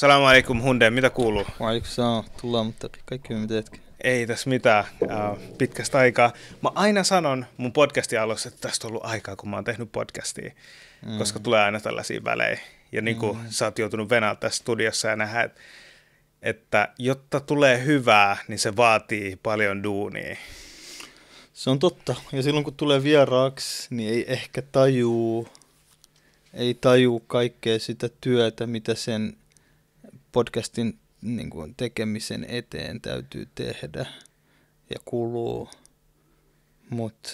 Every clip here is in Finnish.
Salamu alaikum Hunde, mitä kuuluu? Alaikum salam, tullaan, mutta kaikki mitä teetkin. Ei tässä mitään, äh, pitkästä aikaa. Mä aina sanon mun podcasti alussa, että tästä on ollut aikaa, kun mä oon tehnyt podcastia, mm. koska tulee aina tällaisia välejä. Ja niin kuin mm. sä oot joutunut venää tässä studiossa ja nähdä, että, että jotta tulee hyvää, niin se vaatii paljon duunia. Se on totta. Ja silloin kun tulee vieraaksi, niin ei ehkä tajuu, ei tajuu kaikkea sitä työtä, mitä sen podcastin niin kuin tekemisen eteen täytyy tehdä ja kuluu, mutta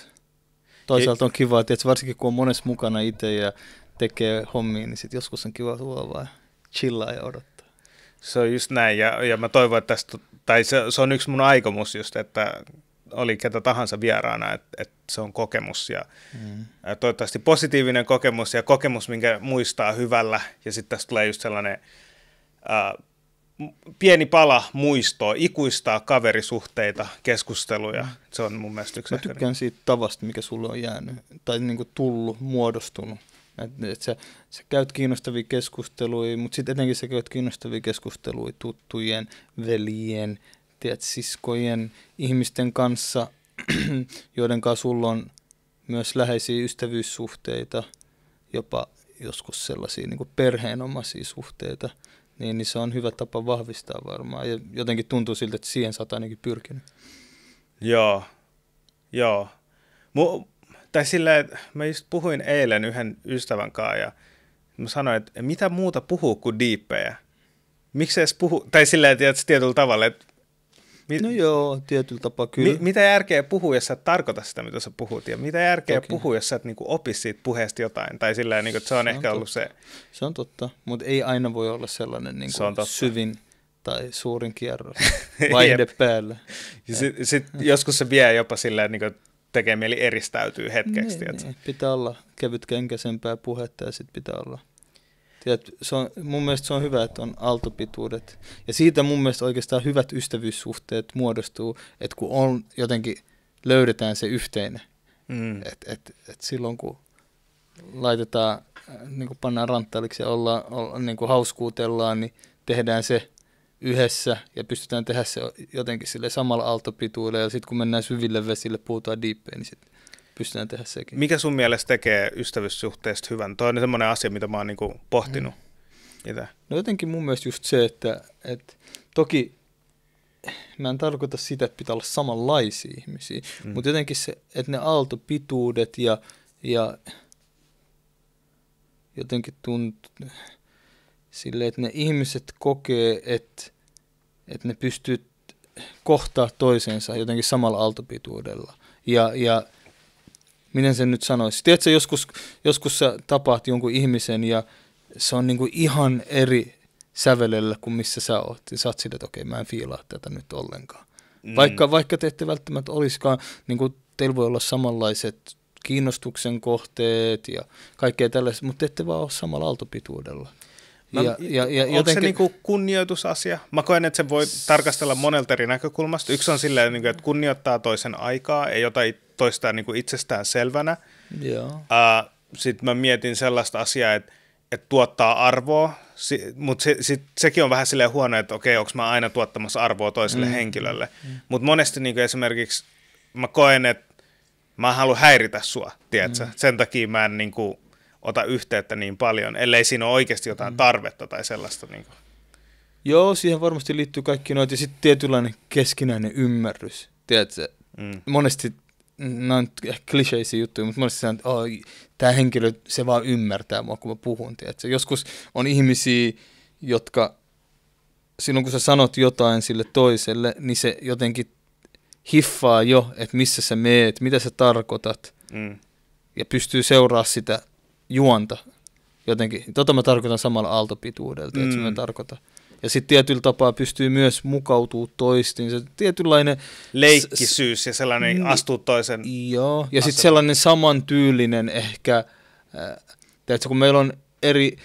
toisaalta on kiva, että varsinkin kun on monessa mukana itse ja tekee hommia, niin sit joskus on kiva tulla vaan chillaa ja odottaa. Se on just näin, ja, ja mä toivon, että tästä, tai se, se on yksi mun aikomus just, että oli ketä tahansa vieraana, että, että se on kokemus ja mm. toivottavasti positiivinen kokemus ja kokemus, minkä muistaa hyvällä ja sitten tästä tulee just sellainen Äh, pieni pala muistoa, ikuistaa kaverisuhteita, keskusteluja. Mm. Se on mun mielestä yksi Mä tykkään ehkä. siitä tavasta, mikä sulle on jäänyt, tai niin kuin tullut, muodostunut. Että et sä, sä käyt kiinnostavia keskusteluja, mutta sitten etenkin sä käyt kiinnostavia keskusteluja tuttujen, veljen, tiedät, siskojen, ihmisten kanssa, joiden kanssa sulla on myös läheisiä ystävyyssuhteita, jopa joskus sellaisia niin perheenomaisia suhteita – niin, niin se on hyvä tapa vahvistaa varmaan. Ja jotenkin tuntuu siltä, että siihen sä oot ainakin pyrkinyt. Joo, joo. Mu- tai silleen, että mä just puhuin eilen yhden ystävän kanssa ja mä sanoin, että mitä muuta puhuu kuin diippejä? Miksi edes puhu, tai silleen, että tietyllä tavalla, että Mit, no joo, tietyllä tapaa kyllä. Mi, mitä järkeä puhuu, jos sä et tarkoita sitä, mitä sä puhut, ja mitä järkeä Toki. puhuu, jos sä et niinku opi siitä puheesta jotain, tai sillä niinku, että se on, se on ehkä totta. ollut se... Se on totta, mutta ei aina voi olla sellainen niinku se syvin tai suurin kierros vaihde päällä. Sitten sit joskus se vie jopa silleen, niin tekee mieli eristäytyy hetkeksi. Niin, niin. Pitää olla kenkäsempää puhetta ja sitten pitää olla – tiedät, se on, mun mielestä se on hyvä, että on aaltopituudet. Ja siitä mun mielestä oikeastaan hyvät ystävyyssuhteet muodostuu, että kun on jotenkin löydetään se yhteinen. Mm. Et, et, et silloin kun laitetaan, niin kuin pannaan ranttaliksi ja olla, olla, niin kuin hauskuutellaan, niin tehdään se yhdessä ja pystytään tehdä se jotenkin sille samalla aaltopituudella ja sitten kun mennään syville vesille, puhutaan diippeen, niin sitten pystytään tehdä sekin. Mikä sun mielestä tekee ystävyyssuhteesta hyvän? Tuo on semmoinen asia, mitä mä oon niinku pohtinut. Mm. Itä. No jotenkin mun mielestä just se, että, että toki mä en tarkoita sitä, että pitää olla samanlaisia ihmisiä, mm. mutta jotenkin se, että ne aaltopituudet ja, ja jotenkin tuntuu silleen, että ne ihmiset kokee, että, että ne pystyy kohtaa toisensa jotenkin samalla aaltopituudella. Ja, ja miten sen nyt sanoisi. Tiedätkö, joskus, joskus sä tapaat jonkun ihmisen ja se on niin kuin ihan eri sävelellä kuin missä sä oot. Ja niin sä oot sitä, että okei, mä en fiilaa tätä nyt ollenkaan. Mm. Vaikka, vaikka te ette välttämättä olisikaan, niin kuin teillä voi olla samanlaiset kiinnostuksen kohteet ja kaikkea tällaista, mutta ette vaan ole samalla aaltopituudella. Mä, ja, ja, ja onko jotenkin... se niinku kunnioitusasia? Mä koen, että se voi S... tarkastella monelta eri näkökulmasta. Yksi on silleen, kuin, niinku, että kunnioittaa toisen aikaa, ei ota toistaan niinku itsestään selvänä. Uh, Sitten mä mietin sellaista asiaa, että että tuottaa arvoa, si, mutta se, sit, sekin on vähän silleen huono, että okei, onko mä aina tuottamassa arvoa toiselle mm. henkilölle. Mm. Mutta monesti niin esimerkiksi mä koen, että mä haluan häiritä sua, tiedätkö? Mm. Sen takia mä en niin kuin, ota yhteyttä niin paljon, ellei siinä ole oikeasti jotain mm. tarvetta tai sellaista. Niin kuin. Joo, siihen varmasti liittyy kaikki noita ja sitten tietynlainen keskinäinen ymmärrys, tiedätkö? Mm. Monesti nämä on kliseisiä juttuja, mutta monesti sanon, että oh, tämä henkilö, se vaan ymmärtää mua, kun mä puhun. Tiedätkö? Joskus on ihmisiä, jotka silloin kun sä sanot jotain sille toiselle, niin se jotenkin hiffaa jo, että missä sä meet, mitä sä tarkoitat, mm. ja pystyy seuraa sitä juonta jotenkin. Tota mä tarkoitan samalla aaltopituudelta, mm. että mä tarkoitan. Ja sitten tietyllä tapaa pystyy myös mukautuu toistiin. Se tietynlainen... Leikkisyys ja sellainen ni- mm. astuu toisen... Joo, ja sitten sellainen samantyylinen ehkä... Äh, tiedätkö, kun meillä on eri...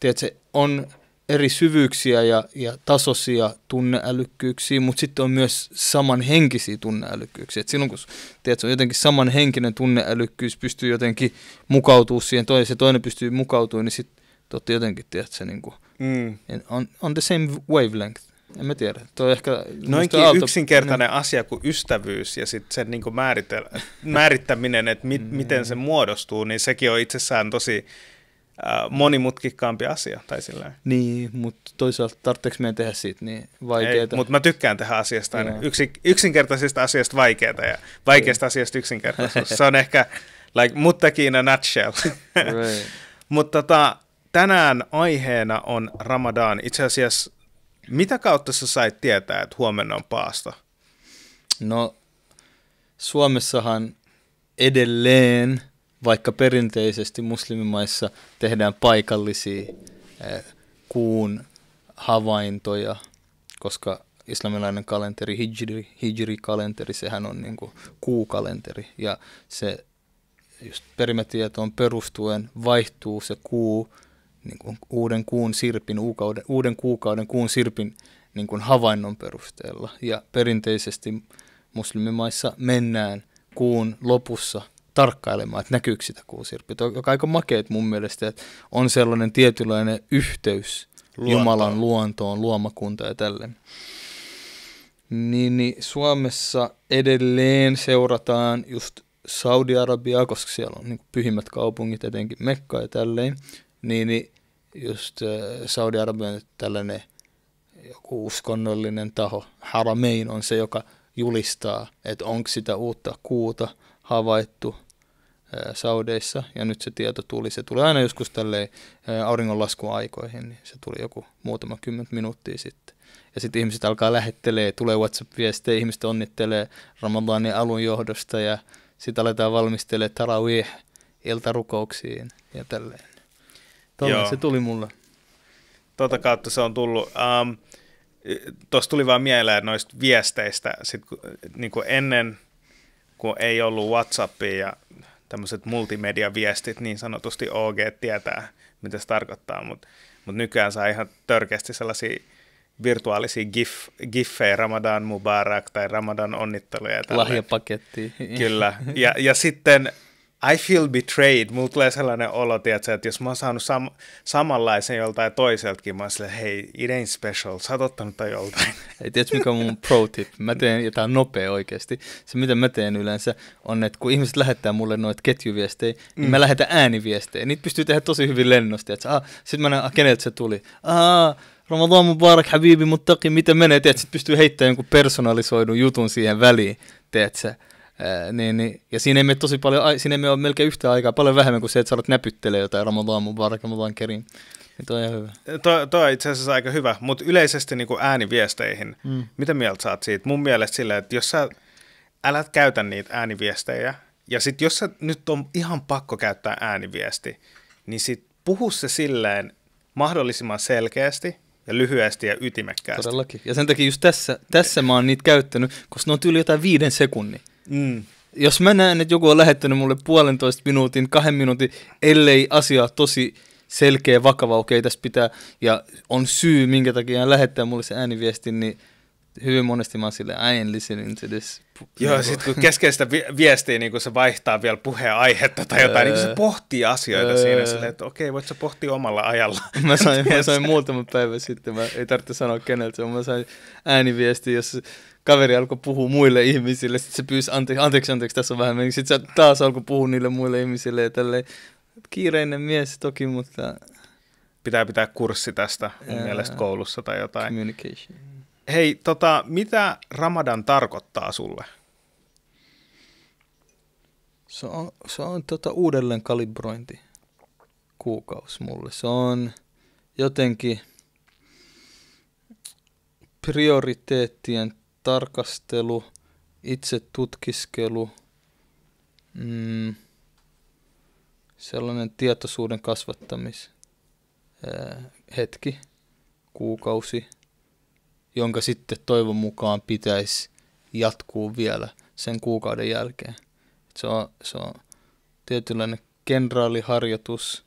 Tiedätkö, on eri syvyyksiä ja, ja tasoisia tunneälykkyyksiä, mutta sitten on myös samanhenkisiä tunneälykkyyksiä. Et silloin kun tiedät, on jotenkin samanhenkinen tunneälykkyys, pystyy jotenkin mukautumaan siihen, toinen, se toinen pystyy mukautumaan, niin sitten totti jotenkin, tiedät, se niin kuin, mm. on, on the same wavelength. En mä tiedä. Toi ehkä Noinkin Aalto, yksinkertainen no. asia kuin ystävyys ja sitten sen niin kuin määrittäminen, että mi- mm. miten se muodostuu, niin sekin on itsessään tosi Äh, monimutkikkaampi asia. Tai sillä... Niin, mutta toisaalta tarvitseeko meidän tehdä siitä niin vaikeaa? Mutta mä tykkään tehdä asiasta aina. Yksi, yksinkertaisista asioista vaikeaa ja vaikeasta niin. asiasta yksinkertaisuus. Se on ehkä like, muttakin in a nutshell. mutta tota, tänään aiheena on Ramadan. Itse asiassa, mitä kautta sä sait tietää, että huomenna on paasta? No, Suomessahan edelleen – vaikka perinteisesti muslimimaissa tehdään paikallisia eh, kuun havaintoja, koska islamilainen kalenteri, hijri, hijri-kalenteri, sehän on niin kuin kuukalenteri ja se just perimätietoon perustuen vaihtuu se kuu, niin kuin uuden kuun sirpin, uukauden, uuden kuukauden kuun sirpin niin kuin havainnon perusteella. Ja perinteisesti muslimimaissa mennään kuun lopussa – tarkkailemaan, että näkyykö sitä kuusirppit, joka aika makeet mun mielestä, että on sellainen tietynlainen yhteys Luonto. Jumalan luontoon, luomakunta ja tälleen. Niin, niin Suomessa edelleen seurataan just Saudi-Arabiaa, koska siellä on niin pyhimmät kaupungit, etenkin Mekka ja tälleen, niin, niin just äh, Saudi-Arabia on tällainen joku uskonnollinen taho, Haramein on se, joka julistaa, että onko sitä uutta kuuta havaittu – Saudeissa, ja nyt se tieto tuli, se tuli aina joskus tälleen auringonlaskuaikoihin, niin se tuli joku muutama kymmentä minuuttia sitten. Ja sitten ihmiset alkaa lähettelee, tulee WhatsApp-viestejä, ihmiset onnittelee Ramadanin alun johdosta, ja sitten aletaan valmistelemaan tarawih iltarukouksiin ja tälleen. Tuolla se tuli mulle. Tuota kautta se on tullut. Um, ähm, Tuossa tuli vaan mieleen noista viesteistä, sit, niin kuin ennen kun ei ollut Whatsappia ja tämmöiset multimediaviestit niin sanotusti OG tietää, mitä se tarkoittaa, mutta mut nykyään saa ihan törkeästi sellaisia virtuaalisia gif, giffejä, Ramadan Mubarak tai Ramadan onnitteluja. Lahjapaketti. Kyllä. Ja, ja sitten I feel betrayed. Mulla tulee sellainen olo, tiiätkö, että jos mä oon saanut sam- samanlaisen joltain toiseltakin, mä oon silleen, hei, it ain't special, sä oot ottanut tai joltain. Ei tiedä, mikä on mun pro tip. Mä teen jotain nopea oikeasti. Se, mitä mä teen yleensä, on, että kun ihmiset lähettää mulle noita ketjuviestejä, niin mm. niin mä lähetän ääniviestejä. Niitä pystyy tehdä tosi hyvin lennosti. Että, ah, Sitten mä näen, ah, keneltä se tuli. Ah, Ramadan Mubarak, Habibi, mutta toki miten menee? Sitten pystyy heittämään jonkun personalisoidun jutun siihen väliin, tiedätkö? niin, niin, ja siinä ei mene tosi paljon, siinä ei ole melkein yhtä aikaa, paljon vähemmän kuin se, että sä alat näpyttelee jotain Ramadan Mubarak, Ramadan kerin. Niin toi on hyvä. Toi, toi on itse asiassa aika hyvä, mutta yleisesti niin kuin ääniviesteihin, mm. mitä mieltä sä oot siitä? Mun mielestä silleen, että jos sä älä käytä niitä ääniviestejä, ja sitten jos sä nyt on ihan pakko käyttää ääniviesti, niin sit puhu se silleen mahdollisimman selkeästi, ja lyhyesti ja ytimekkäästi. Todellakin. Ja sen takia just tässä, tässä mä oon niitä käyttänyt, koska ne on tyyli jotain viiden sekunnin. Mm. Jos mä näen, että joku on lähettänyt mulle puolentoista minuutin, kahden minuutin, ellei asia tosi selkeä, vakava, okei okay, tässä pitää, ja on syy, minkä takia hän lähettää mulle se ääniviesti, niin hyvin monesti mä sille I ain't listening to this. Joo, niinku. sit kun keskeistä viestiä, niin kun se vaihtaa vielä puheenaihetta tai jotain, niin se öö. pohtii asioita öö. siinä silleen, että okei, okay, voit sä pohtia omalla ajalla. Mä sain, mä sain muutama päivä sitten, mä ei tarvitse sanoa keneltä, mä sain ääniviestiä, jos kaveri alkoi puhua muille ihmisille, sitten se pyysi anteeksi, anteeksi, anteeksi, tässä on vähän, sitten se taas alkoi puhua niille muille ihmisille ja tälleen, kiireinen mies toki, mutta... Pitää pitää kurssi tästä mun yeah. mielestä koulussa tai jotain. Communication. Hei, tota, mitä Ramadan tarkoittaa sulle? Se on, se on tota uudelleen kalibrointi kuukaus mulle. Se on jotenkin prioriteettien tarkastelu, itse tutkiskelu, mm, sellainen tietoisuuden kasvattamis hetki, kuukausi – jonka sitten toivon mukaan pitäisi jatkuu vielä sen kuukauden jälkeen. Se on, se on tietynlainen kenraaliharjoitus.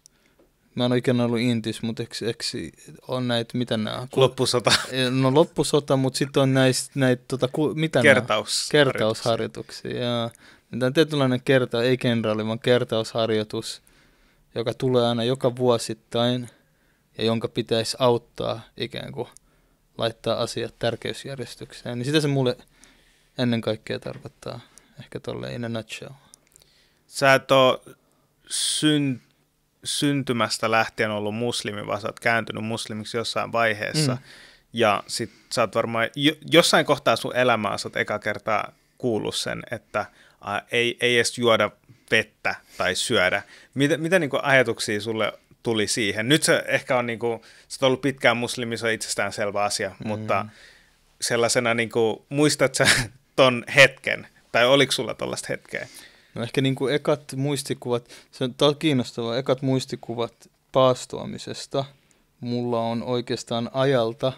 Mä en ole ollut intis, mutta eikö, eikö on näitä, mitä nämä on? Loppusota. No loppusota, mutta sitten on näistä, näitä, tota, ku, mitä Kertaus. Nämä? Kertausharjoituksia. Ja, tämä on tietynlainen kerta, ei kenraali, vaan kertausharjoitus, joka tulee aina joka vuosittain ja jonka pitäisi auttaa ikään kuin – laittaa asiat tärkeysjärjestykseen, niin sitä se mulle ennen kaikkea tarkoittaa ehkä tolle in a nutshell. Sä et ole syn, syntymästä lähtien ollut muslimi, vaan sä oot kääntynyt muslimiksi jossain vaiheessa. Mm. Ja sit sä oot varmaan, jossain kohtaa sun elämää sä oot eka kertaa kuullut sen, että ä, ei, ei edes juoda vettä tai syödä. Mitä, mitä niin ajatuksia sulle tuli siihen. Nyt se ehkä on, niin kuin, se on ollut pitkään muslimi, se on itsestäänselvä asia, mm. mutta sellaisena, niin kuin, muistat sä ton hetken, tai oliko sulla tällaista hetkeä? No ehkä niin kuin ekat muistikuvat, se on, on kiinnostavaa, ekat muistikuvat paastoamisesta mulla on oikeastaan ajalta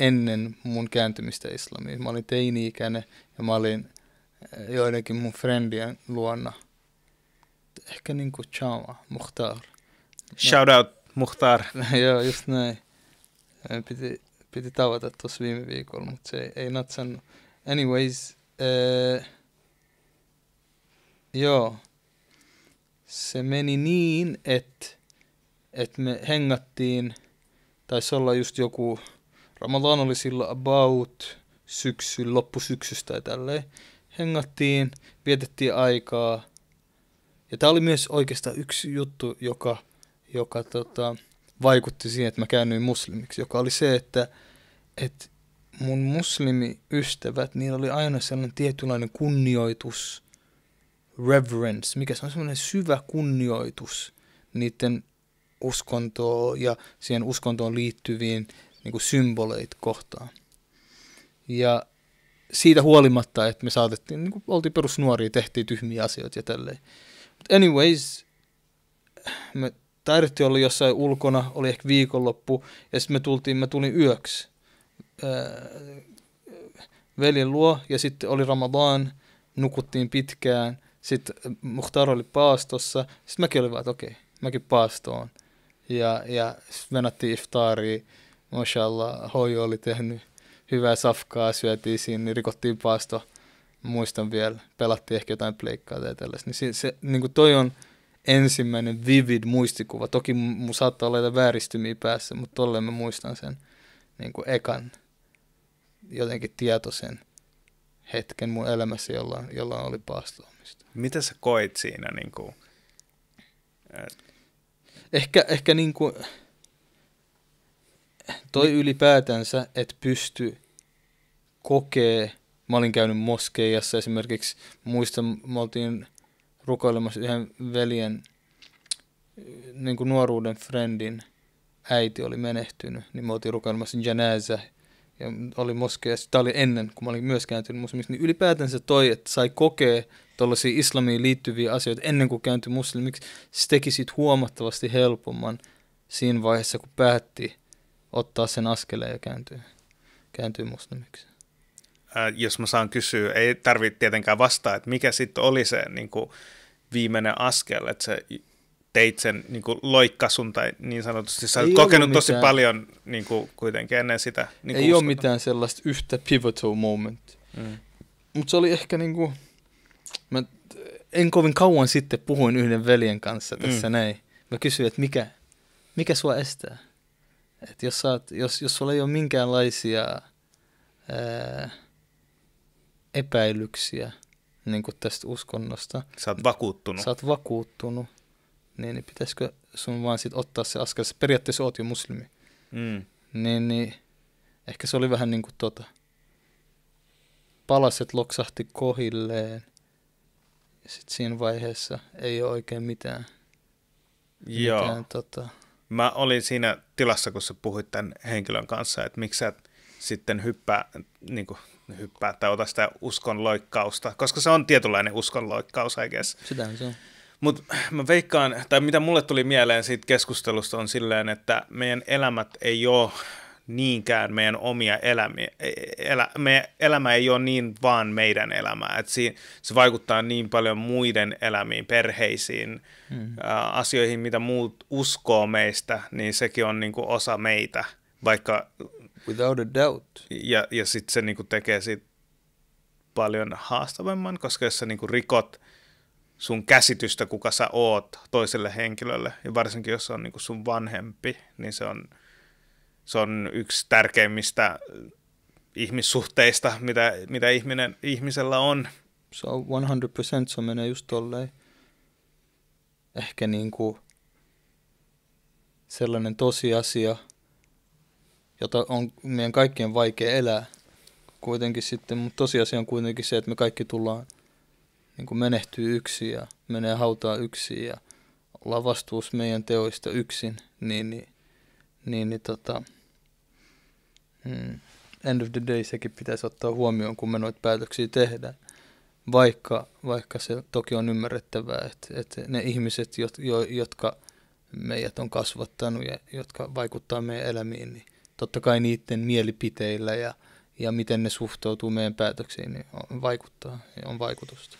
ennen mun kääntymistä islamiin. Mä olin teini-ikäinen ja mä olin eh, joidenkin mun frendien luona. Ehkä niin kuin Chama, Muhtar. Shout out Muhtar. Joo, just näin. Piti, piti tavata tuossa viime viikolla, mutta se ei, ei natsannut. Anyways, äh, joo, se meni niin, että et me hengattiin, taisi olla just joku, Ramadan oli sillä about syksy, loppusyksystä tai tälleen. Hengattiin, vietettiin aikaa. Ja tämä oli myös oikeastaan yksi juttu, joka joka tota, vaikutti siihen, että mä käännyin muslimiksi, joka oli se, että, että mun muslimiystävät, niillä oli aina sellainen tietynlainen kunnioitus, reverence, mikä se on sellainen syvä kunnioitus niiden uskontoon ja siihen uskontoon liittyviin niin kuin symboleit kohtaan. Ja siitä huolimatta, että me saatettiin, niin kuin oltiin perusnuoria, tehtiin tyhmiä asioita ja tälleen. But anyways, me Tartti oli jossain ulkona, oli ehkä viikonloppu, ja sitten me tultiin, mä tulin yöksi veljen luo, ja sitten oli Ramadan, nukuttiin pitkään, sitten Muhtar oli paastossa, sitten mäkin olin vaan, että okei, okay, mäkin paastoon. Ja, ja sitten venattiin iftaariin, mashallah, hoi oli tehnyt hyvää safkaa, syötiin siinä, niin rikottiin paasto, muistan vielä, pelattiin ehkä jotain pleikkaa tai tällaista. Niin se, se niin kuin toi on, ensimmäinen vivid muistikuva. Toki mun saattaa olla vääristymiä päässä, mutta tolleen mä muistan sen niin kuin ekan jotenkin tietoisen hetken mun elämässä, jolla, jolla oli paastoamista. Mitä sä koit siinä? Niin kuin? Ehkä, ehkä niin kuin, toi Ni- ylipäätänsä, että pystyy kokee. Mä olin käynyt moskeijassa esimerkiksi, muistan, me oltiin rukoilemassa yhden veljen niin kuin nuoruuden friendin äiti oli menehtynyt, niin me oltiin rukoilemassa Janäsä ja oli moskeessa. Tämä oli ennen, kun mä olin myös kääntynyt muslimiksi, niin ylipäätänsä toi, että sai kokea tuollaisia islamiin liittyviä asioita ennen kuin kääntyi muslimiksi, se teki siitä huomattavasti helpomman siinä vaiheessa, kun päätti ottaa sen askeleen ja kääntyä, kääntyä muslimiksi jos mä saan kysyä, ei tarvitse tietenkään vastaa, että mikä sitten oli se niin kuin viimeinen askel, että se teit sen niin kuin loikkasun tai niin sanotusti, sä olet kokenut mitään. tosi paljon niin kuin, kuitenkin ennen sitä. Niin ei ole mitään sellaista yhtä pivotal moment. Mm. Mutta se oli ehkä niin kuin, mä en kovin kauan sitten puhuin yhden veljen kanssa tässä mm. näin. Mä kysyin, että mikä, mikä sua estää? Et jos, saat, jos, jos sulla ei ole minkäänlaisia ää, epäilyksiä niin kuin tästä uskonnosta. Sä oot vakuuttunut. Sä oot vakuuttunut. Niin, niin pitäisikö sun vaan sit ottaa se askel? se periaatteessa oot jo muslimi. Mm. Niin, niin ehkä se oli vähän niin kuin tota, palaset loksahti kohilleen. sit siinä vaiheessa ei ole oikein mitään. Joo. Mitään, tota... Mä olin siinä tilassa, kun sä puhuit tämän henkilön kanssa, että miksi sä sitten hyppää, niin kuin, hyppää tai ota sitä uskonloikkausta, koska se on tietynlainen uskonloikkaus, I guess. Sitä se on. Mutta mä veikkaan, tai mitä mulle tuli mieleen siitä keskustelusta on silleen, että meidän elämät ei ole niinkään meidän omia elämiä, e, elä, meidän elämä ei ole niin vaan meidän elämää, Et si, se vaikuttaa niin paljon muiden elämiin, perheisiin, mm. ä, asioihin, mitä muut uskoo meistä, niin sekin on niinku osa meitä, vaikka Without a doubt. Ja, ja sitten se niinku tekee siitä paljon haastavamman, koska jos sä niinku rikot sun käsitystä, kuka sä oot toiselle henkilölle, ja varsinkin jos se on niinku sun vanhempi, niin se on, se on yksi tärkeimmistä äh, ihmissuhteista, mitä, mitä ihminen, ihmisellä on. Se so on 100%, se menee just tolleen. Ehkä niinku sellainen tosiasia – jota on meidän kaikkien vaikea elää kuitenkin sitten, mutta tosiasia on kuitenkin se, että me kaikki tullaan niin kuin menehtyy yksin ja menee hautaa yksin ja ollaan vastuus meidän teoista yksin, niin, niin, niin, niin tota, mm, end of the day sekin pitäisi ottaa huomioon, kun me noita päätöksiä tehdään. Vaikka, vaikka se toki on ymmärrettävää, että, että ne ihmiset, jotka meidät on kasvattanut ja jotka vaikuttaa meidän elämiin, niin totta kai niiden mielipiteillä ja, ja miten ne suhtautuu meidän päätöksiin, niin on, vaikuttaa ja on vaikutusta.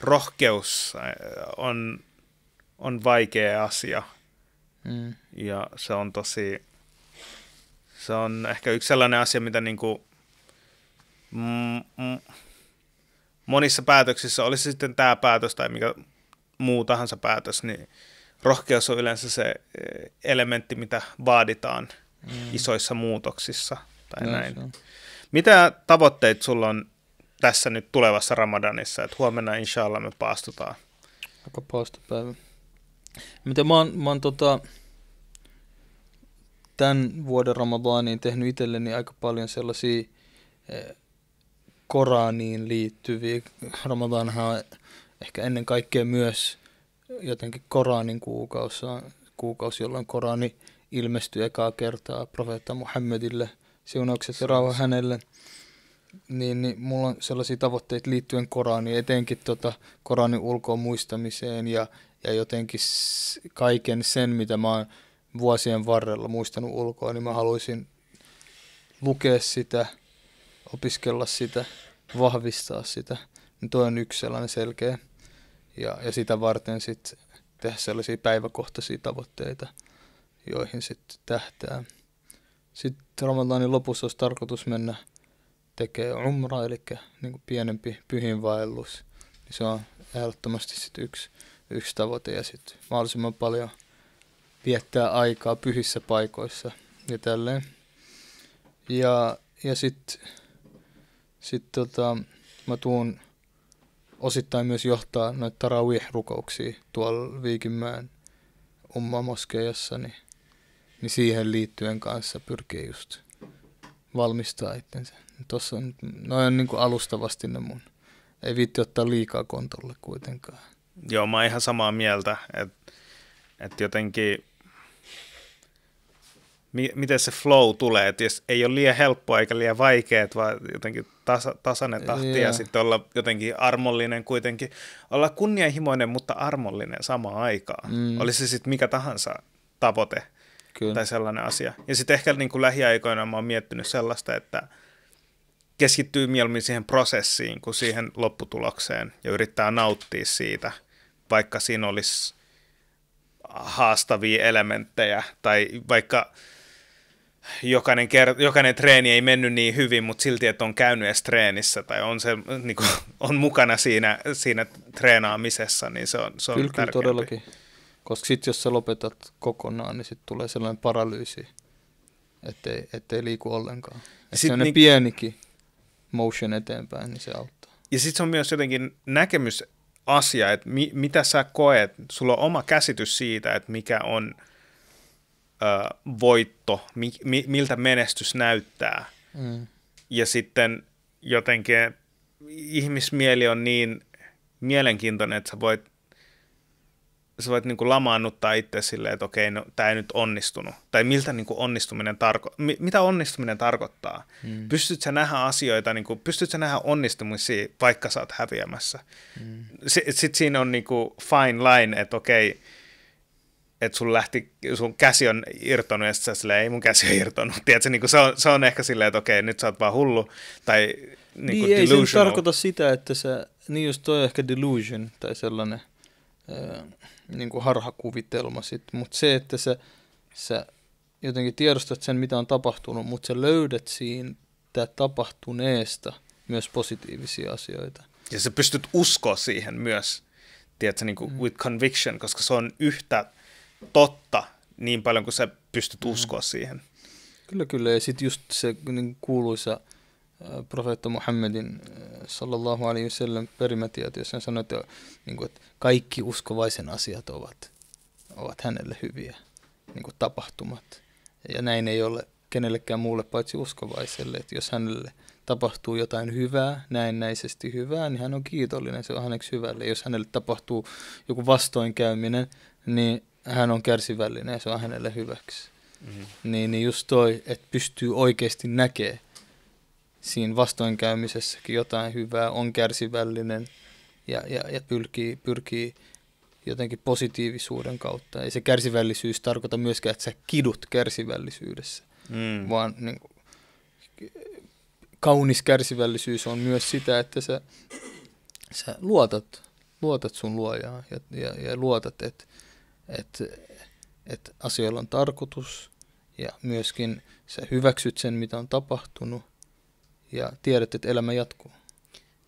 Rohkeus äh, on, on vaikea asia mm. ja se on tosi, se on ehkä yksi sellainen asia, mitä niin kuin, mm, mm, monissa päätöksissä, olisi sitten tämä päätös tai mikä muu tahansa päätös, niin rohkeus on yleensä se eh, elementti, mitä vaaditaan – mm. isoissa muutoksissa tai no, näin. Mitä tavoitteet sulla on tässä nyt tulevassa Ramadanissa, että huomenna inshallah me paastutaan? Aika paastopäivä. Mitä mä oon, mä oon tota, tämän vuoden Ramadaniin tehnyt itselleni aika paljon sellaisia eh, Koraniin liittyviä. Ramadanhan on ehkä ennen kaikkea myös jotenkin Koranin kuukausi, kuukausi jolloin Korani ilmestyi ekaa kertaa profeetta Muhammedille, siunaukset ja siis. rauha hänelle, niin, niin mulla on sellaisia tavoitteita liittyen Koraniin, etenkin tota Koranin ulkoon muistamiseen ja, ja jotenkin kaiken sen, mitä mä oon vuosien varrella muistanut ulkoa, niin mä haluaisin lukea sitä, opiskella sitä, vahvistaa sitä. Niin toi on yksi sellainen selkeä. Ja, ja sitä varten sitten tehdä sellaisia päiväkohtaisia tavoitteita joihin sitten tähtää. Sitten Ramadanin lopussa olisi tarkoitus mennä tekemään umra, eli niin pienempi pyhinvaellus. Niin se on ehdottomasti sit yksi, yksi tavoite ja sitten mahdollisimman paljon viettää aikaa pyhissä paikoissa ja tälleen. Ja, ja sitten sit tota, mä tuun osittain myös johtaa noita tarawih-rukouksia tuolla Viikinmäen umma-moskeijassa, niin niin siihen liittyen kanssa pyrkii just valmistaa itsensä. Tuossa on, noin on niin kuin alustavasti ne mun. Ei viitti ottaa liikaa kontolle kuitenkaan. Joo, mä oon ihan samaa mieltä, että et jotenkin mi, miten se flow tulee, että jos ei ole liian helppoa eikä liian vaikeaa, vaan jotenkin tasa, tasainen tahti yeah. ja sitten olla jotenkin armollinen kuitenkin, olla kunnianhimoinen, mutta armollinen samaan aikaan. Mm. Oli se sitten mikä tahansa tavoite, Kyllä. tai sellainen asia. Ja sitten ehkä niin kuin lähiaikoina mä oon miettinyt sellaista, että keskittyy mieluummin siihen prosessiin kuin siihen lopputulokseen ja yrittää nauttia siitä, vaikka siinä olisi haastavia elementtejä tai vaikka jokainen, ker- jokainen treeni ei mennyt niin hyvin, mutta silti, että on käynyt edes treenissä tai on, se, niin kuin, on mukana siinä, siinä treenaamisessa, niin se on, se on kyllä, kyllä, todellakin. Koska sitten jos sä lopetat kokonaan, niin sitten tulee sellainen paralyysi, ettei, ettei liiku ollenkaan. Et sitten niin... pienikin motion eteenpäin, niin se auttaa. Ja sitten se on myös jotenkin näkemys asia, että mi- mitä sä koet, sulla on oma käsitys siitä, että mikä on ö, voitto, mi- mi- miltä menestys näyttää. Mm. Ja sitten jotenkin ihmismieli on niin mielenkiintoinen, että sä voit sä voit niin kuin lamaannuttaa itse silleen, että okei, no, tämä ei nyt onnistunut. Tai miltä niin kuin onnistuminen tarko- M- mitä onnistuminen tarkoittaa? Mm. Pystytkö sä nähdä asioita, niin kuin, pystytkö sä nähdä onnistumisia, vaikka sä oot häviämässä? Mm. S- Sitten siinä on niin kuin fine line, että okei, että sun, lähti, sun käsi on irtonut ja sitten sä ei mun käsi on irtonut. Tiedätkö, niin kuin se, on, se on ehkä silleen, että okei, nyt sä oot vaan hullu. Tai niinku niin, niin kuin ei se tarkoita sitä, että se niin just toi ehkä delusion tai sellainen niin kuin harhakuvitelma sitten, mutta se, että sä, sä jotenkin tiedostat sen, mitä on tapahtunut, mutta sä löydät siitä tapahtuneesta myös positiivisia asioita. Ja sä pystyt uskoa siihen myös, tiedätkö, niin kuin mm. with conviction, koska se on yhtä totta niin paljon kuin sä pystyt mm. uskoa siihen. Kyllä, kyllä. Ja sitten just se niin kuuluisa – profeetta Muhammedin äh, sallallahu alaihi wasallam perimätiet, jossa hän sanoi, että, niin kuin, että kaikki uskovaisen asiat ovat, ovat hänelle hyviä niin kuin tapahtumat. Ja näin ei ole kenellekään muulle paitsi uskovaiselle, että jos hänelle tapahtuu jotain hyvää, näennäisesti hyvää, niin hän on kiitollinen, se on häneksi hyvälle. Jos hänelle tapahtuu joku vastoinkäyminen, niin hän on kärsivällinen ja se on hänelle hyväksi. Mm-hmm. Niin, niin just toi, että pystyy oikeasti näkemään siinä vastoinkäymisessäkin jotain hyvää, on kärsivällinen ja, ja, ja pyrkii, pyrkii jotenkin positiivisuuden kautta. Ei se kärsivällisyys tarkoita myöskään, että sä kidut kärsivällisyydessä, mm. vaan niin, kaunis kärsivällisyys on myös sitä, että sä, sä luotat, luotat sun luojaan ja, ja, ja luotat, että et, et asioilla on tarkoitus ja myöskin sä hyväksyt sen, mitä on tapahtunut ja tiedät, että elämä jatkuu.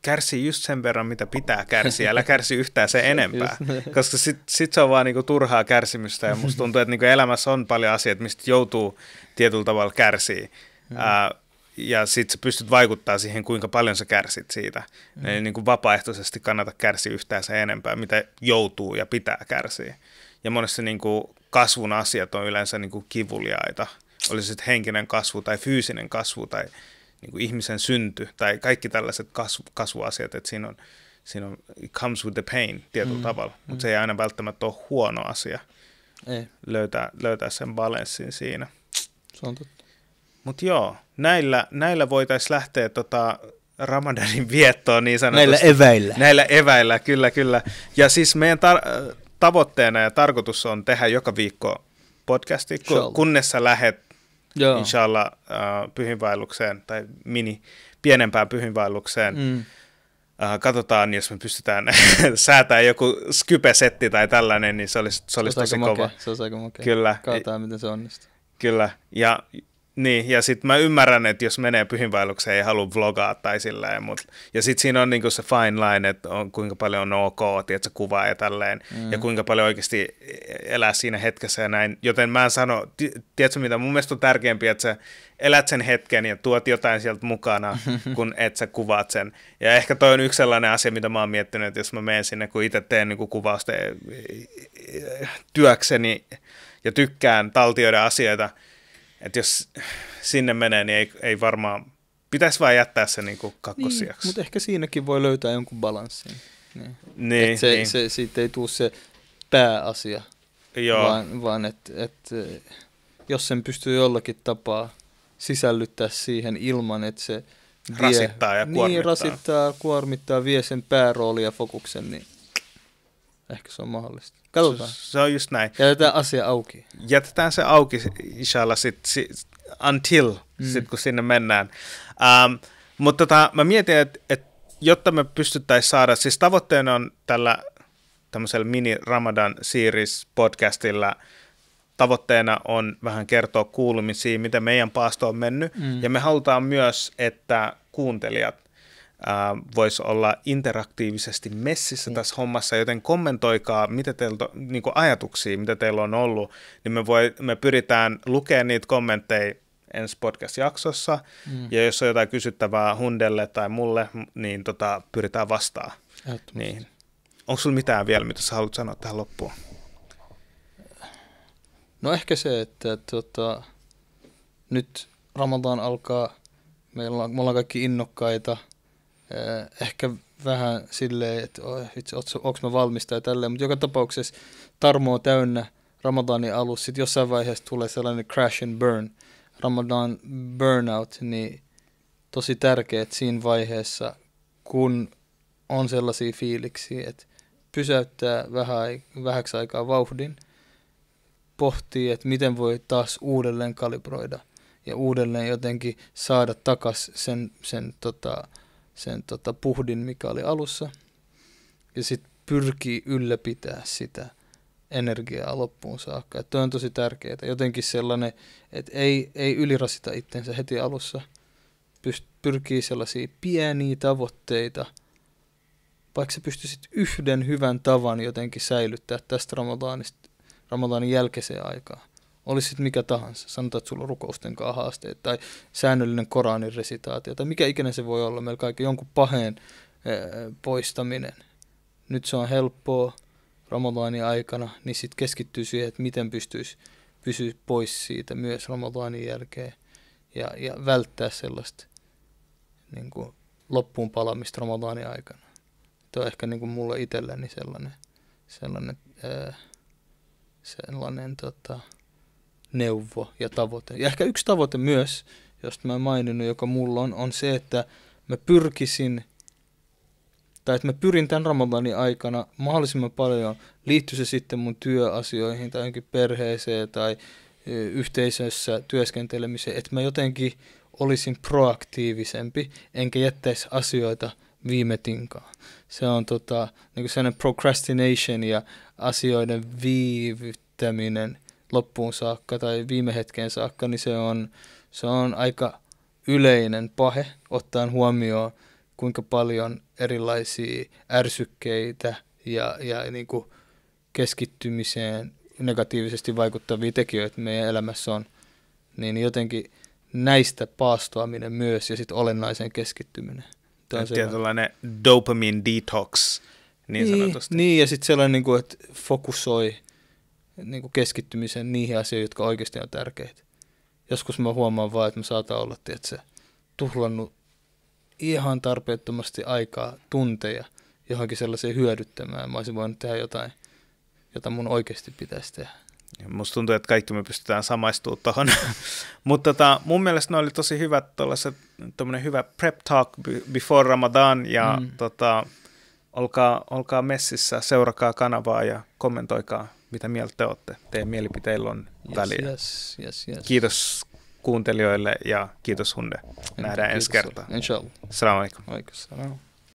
Kärsi just sen verran, mitä pitää kärsiä, älä kärsi yhtään sen enempää, koska sit, sit se on vaan niinku turhaa kärsimystä ja musta tuntuu, että niinku elämässä on paljon asioita, mistä joutuu tietyllä tavalla kärsiä. Mm. Ää, ja sit sä pystyt vaikuttaa siihen, kuinka paljon sä kärsit siitä. Mm. Eli niin kuin vapaaehtoisesti kannata kärsiä yhtään sen enempää, mitä joutuu ja pitää kärsiä. Ja monesti niin kuin kasvun asiat on yleensä niin kuin kivuliaita. Oli se sitten henkinen kasvu tai fyysinen kasvu tai niin kuin ihmisen synty tai kaikki tällaiset kasvu, kasvuasiat, että siinä on, siinä on it comes with the pain tietyllä mm. tavalla, mutta mm. se ei aina välttämättä ole huono asia ei. Löytää, löytää sen balanssin siinä. Se on totta. Mutta joo, näillä, näillä voitaisiin lähteä tota, Ramadanin viettoon niin sanotusti. Näillä eväillä. Näillä eväillä, kyllä, kyllä. Ja siis meidän tar- tavoitteena ja tarkoitus on tehdä joka viikko podcasti, kun, kunnes sä lähet Joo. inshallah uh, pyhinvaellukseen tai mini, pienempään pyhinvaellukseen. Mm. Uh, katsotaan, jos me pystytään säätämään joku skype-setti tai tällainen, niin se olisi, se olisi tosi kova. Se olisi aika makea. Kyllä. Katsotaan, miten se onnistuu. Kyllä, ja niin, ja sitten mä ymmärrän, että jos menee pyhinvailukseen, ei halua vlogaa tai silleen, mut, ja sitten siinä on niinku se fine line, että on, kuinka paljon on ok, tiedätkö, kuvaa ja tälleen, mm. ja kuinka paljon oikeasti elää siinä hetkessä ja näin, joten mä en sano, tiedätkö mitä, mun mielestä on tärkeämpi, että sä elät sen hetken ja tuot jotain sieltä mukana, kun et sä kuvaat sen, ja ehkä toi on yksi sellainen asia, mitä mä oon miettinyt, että jos mä menen sinne, kun itse teen niinku kuvausta eh, eh, eh, työkseni ja tykkään taltioida asioita, että jos sinne menee, niin ei, ei varmaan, pitäisi vain jättää se niinku niin kakkosijaksi. Niin, mutta ehkä siinäkin voi löytää jonkun balanssin. Niin. Niin, et se, niin. se, siitä ei tule se pääasia, Joo. vaan, vaan että et, jos sen pystyy jollakin tapaa sisällyttää siihen ilman, että se vie, rasittaa ja niin, kuormittaa. Niin, rasittaa, kuormittaa, vie sen pääroolia fokuksen, niin Ehkä se on mahdollista. Katsotaan. Se, se on just näin. Jätetään asia auki. Jätetään se auki, inshallah, sit, sit, until, mm. sit, kun sinne mennään. Um, ähm, mutta tota, mä mietin, että et, jotta me pystyttäisiin saada, siis tavoitteena on tällä tämmöisellä mini Ramadan series podcastilla tavoitteena on vähän kertoa kuulumisia, miten meidän paasto on mennyt, mm. ja me halutaan myös, että kuuntelijat voisi olla interaktiivisesti messissä mm. tässä hommassa, joten kommentoikaa mitä teiltä, niin ajatuksia, mitä teillä on ollut, niin me, voi, me pyritään lukemaan niitä kommentteja ensi podcast-jaksossa, mm. ja jos on jotain kysyttävää Hundelle tai mulle, niin tota, pyritään vastaamaan. Niin. Onko sulla mitään vielä, mitä sä haluat sanoa tähän loppuun? No ehkä se, että tota, nyt Ramadan alkaa, meillä on, me ollaan kaikki innokkaita – Eh, ehkä vähän silleen, että oh, itse, ootko mä valmis tai tälleen, mutta joka tapauksessa Tarmo on täynnä Ramadanin alussa, sitten jossain vaiheessa tulee sellainen crash and burn, Ramadan burnout, niin tosi tärkeä, että siinä vaiheessa, kun on sellaisia fiiliksiä, että pysäyttää vähän, vähäksi aikaa vauhdin, pohtii, että miten voi taas uudelleen kalibroida ja uudelleen jotenkin saada takaisin sen, sen tota, sen tota, puhdin, mikä oli alussa, ja sitten pyrkii ylläpitää sitä energiaa loppuun saakka. Tuo on tosi tärkeää. Jotenkin sellainen, että ei, ei ylirasita itsensä heti alussa. Pyst- pyrkii sellaisia pieniä tavoitteita, vaikka sä pystyisit yhden hyvän tavan jotenkin säilyttää tästä Ramadaanista, Ramadanin jälkeiseen aikaan olisi sitten mikä tahansa. Sanotaan, että sulla on rukousten kanssa haasteet tai säännöllinen Koranin resitaatio tai mikä ikinä se voi olla. Meillä kaikki jonkun paheen ää, eh, poistaminen. Nyt se on helppoa Ramadanin aikana, niin sitten keskittyy siihen, että miten pystyisi pysyä pois siitä myös Ramadanin jälkeen ja, ja välttää sellaista niin kuin loppuun palaamista Ramadanin aikana. Tuo on ehkä niin kuin mulle itselleni sellainen, sellainen, ää, eh, sellainen tota, neuvo ja tavoite. Ja ehkä yksi tavoite myös, josta mä en maininnut, joka mulla on, on se, että mä pyrkisin, tai että mä pyrin tämän Ramadanin aikana mahdollisimman paljon, liittyy se sitten mun työasioihin tai johonkin perheeseen tai yhteisössä työskentelemiseen, että mä jotenkin olisin proaktiivisempi, enkä jättäisi asioita viime tinkaan. Se on tota, niin sellainen procrastination ja asioiden viivyttäminen – loppuun saakka tai viime hetkeen saakka, niin se on, se on aika yleinen pahe, ottaen huomioon, kuinka paljon erilaisia ärsykkeitä ja, ja niin kuin keskittymiseen negatiivisesti vaikuttavia tekijöitä meidän elämässä on, niin jotenkin näistä paastoaminen myös ja sitten olennaisen keskittyminen. tietynlainen dopamine detox niin, niin sanotusti. Niin, ja sitten sellainen, niin kuin, että fokusoi niin kuin keskittymisen niihin asioihin, jotka oikeasti on tärkeitä. Joskus mä huomaan vaan, että mä saatan olla, tiedätkö, tuhlannut ihan tarpeettomasti aikaa, tunteja johonkin sellaiseen hyödyttämään. Mä olisin voinut tehdä jotain, jota mun oikeasti pitäisi tehdä. Ja musta tuntuu, että kaikki me pystytään samaistumaan tuohon. Mutta tota, mun mielestä ne oli tosi hyvät, tuommoinen hyvä prep talk before Ramadan ja mm. tota, olkaa, olkaa messissä, seurakaa kanavaa ja kommentoikaa mitä mieltä te olette. Teidän mielipiteillä on yes, väliä. Yes, yes, yes. Kiitos kuuntelijoille ja kiitos Hunde. Nähdään kiitos ensi kertaa. Inshallah. Salam alaikum.